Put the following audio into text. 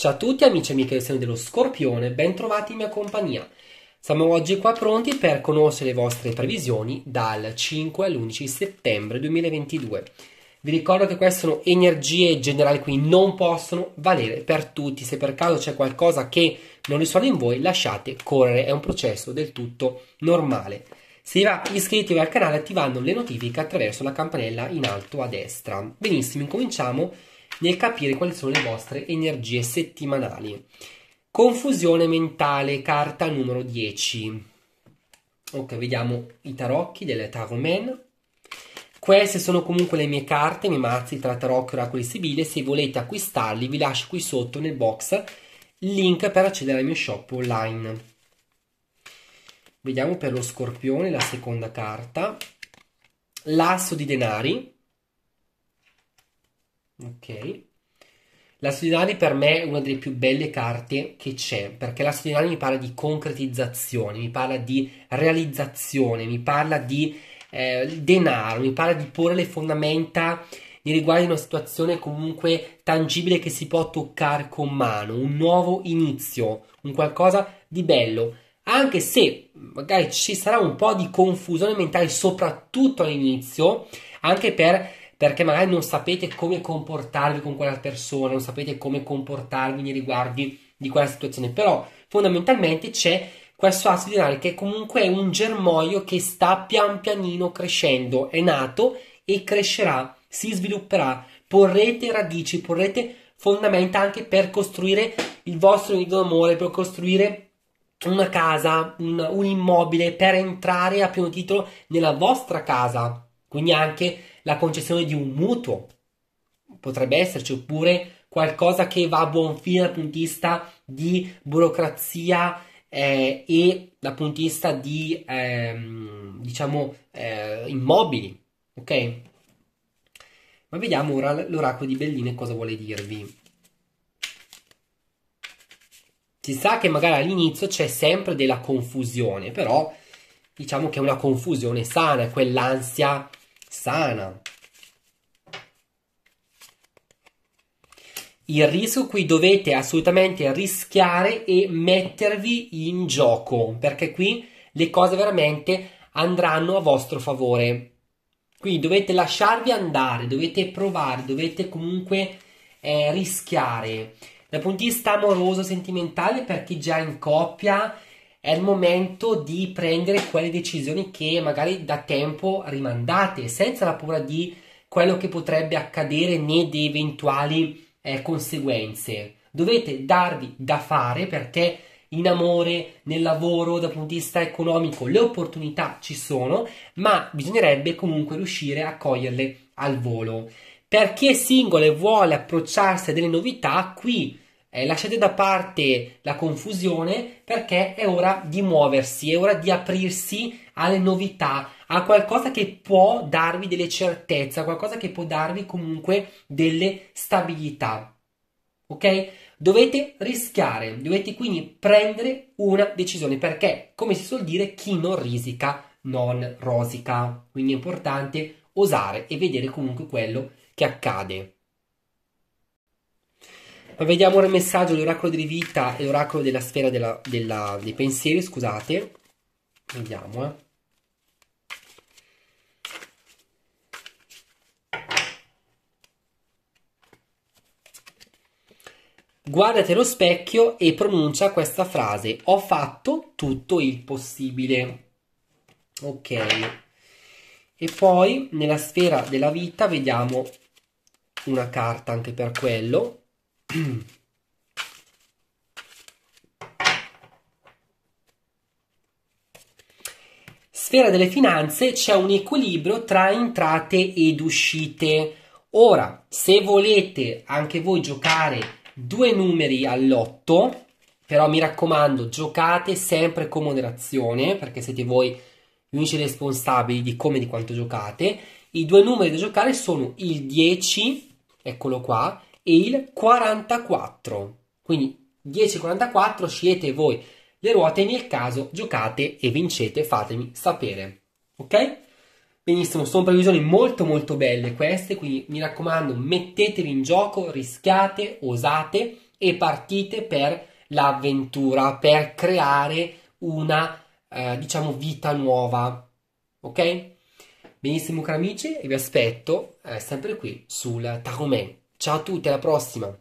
Ciao a tutti amici e amiche del segno dello Scorpione, bentrovati in mia compagnia. Siamo oggi qua pronti per conoscere le vostre previsioni dal 5 all'11 settembre 2022. Vi ricordo che queste sono energie generali, quindi non possono valere per tutti. Se per caso c'è qualcosa che non risuona in voi, lasciate correre, è un processo del tutto normale. Se va iscrivetevi al canale attivando le notifiche attraverso la campanella in alto a destra. Benissimo, incominciamo nel capire quali sono le vostre energie settimanali. Confusione mentale, carta numero 10. Ok, vediamo i tarocchi delle Tarot Man. Queste sono comunque le mie carte, i miei mazzi tra tarocchi e oracoli sibile. Se volete acquistarli, vi lascio qui sotto nel box il link per accedere al mio shop online. Vediamo per lo scorpione la seconda carta. L'asso di denari. Ok. La Sudani per me è una delle più belle carte che c'è, perché la Sudani mi parla di concretizzazione, mi parla di realizzazione, mi parla di eh, denaro, mi parla di porre le fondamenta nei riguardi di una situazione comunque tangibile che si può toccare con mano, un nuovo inizio, un qualcosa di bello. Anche se magari ci sarà un po' di confusione mentale, soprattutto all'inizio, anche per perché magari non sapete come comportarvi con quella persona, non sapete come comportarvi nei riguardi di quella situazione, però fondamentalmente c'è questo asso di denaro che comunque è un germoglio che sta pian pianino crescendo, è nato e crescerà, si svilupperà, porrete radici, porrete fondamenta anche per costruire il vostro nido d'amore, per costruire una casa, un, un, immobile per entrare a pieno titolo nella vostra casa, quindi anche la concessione di un mutuo, potrebbe esserci, oppure qualcosa che va a buon fine dal punto di vista di burocrazia eh, e dal punto di vista di ehm, diciamo eh, immobili, ok? Ma vediamo ora l'oracolo di Belline cosa vuole dirvi. Si sa che magari all'inizio c'è sempre della confusione, però diciamo che è una confusione sana, quell'ansia sana. Il rischio qui dovete assolutamente rischiare e mettervi in gioco, perché qui le cose veramente andranno a vostro favore. Quindi dovete lasciarvi andare, dovete provare, dovete comunque eh, rischiare. Dal punto di vista amoroso, sentimentale, per chi già in coppia è il momento di prendere quelle decisioni che magari da tempo rimandate, senza la paura di quello che potrebbe accadere né di eventuali eh, conseguenze. Dovete darvi da fare perché in amore, nel lavoro, dal punto di vista economico, le opportunità ci sono, ma bisognerebbe comunque riuscire a coglierle al volo. Per chi è singolo e vuole approcciarsi a delle novità, qui eh, lasciate da parte la confusione perché è ora di muoversi, è ora di aprirsi alle novità, a qualcosa che può darvi delle certezze, a qualcosa che può darvi comunque delle stabilità. Ok? Dovete rischiare, dovete quindi prendere una decisione perché, come si suol dire, chi non risica non rosica. Quindi è importante osare e vedere comunque quello che accade. Ma vediamo ora il messaggio dell'oracolo di vita e l'oracolo della sfera della, della, dei pensieri, scusate. Vediamo, eh. Guardati allo specchio e pronuncia questa frase: Ho fatto tutto il possibile. Ok. E poi nella sfera della vita vediamo una carta anche per quello. Sfera delle finanze c'è un equilibrio tra entrate ed uscite. Ora, se volete anche voi giocare due numeri all'otto, però mi raccomando, giocate sempre con moderazione, perché siete voi gli unici responsabili di come e di quanto giocate. I due numeri da giocare sono il 10, eccolo qua, e il 44. Quindi 10-44 scegliete voi le ruote nel caso giocate e vincete, fatemi sapere. Ok? Benissimo, sono previsioni molto molto belle queste, quindi mi raccomando mettetevi in gioco, rischiate, osate e partite per l'avventura, per creare una eh, diciamo vita nuova. Ok? Benissimo cari amici e vi aspetto eh, sempre qui sul Taromen. Ciao a tutti, alla prossima!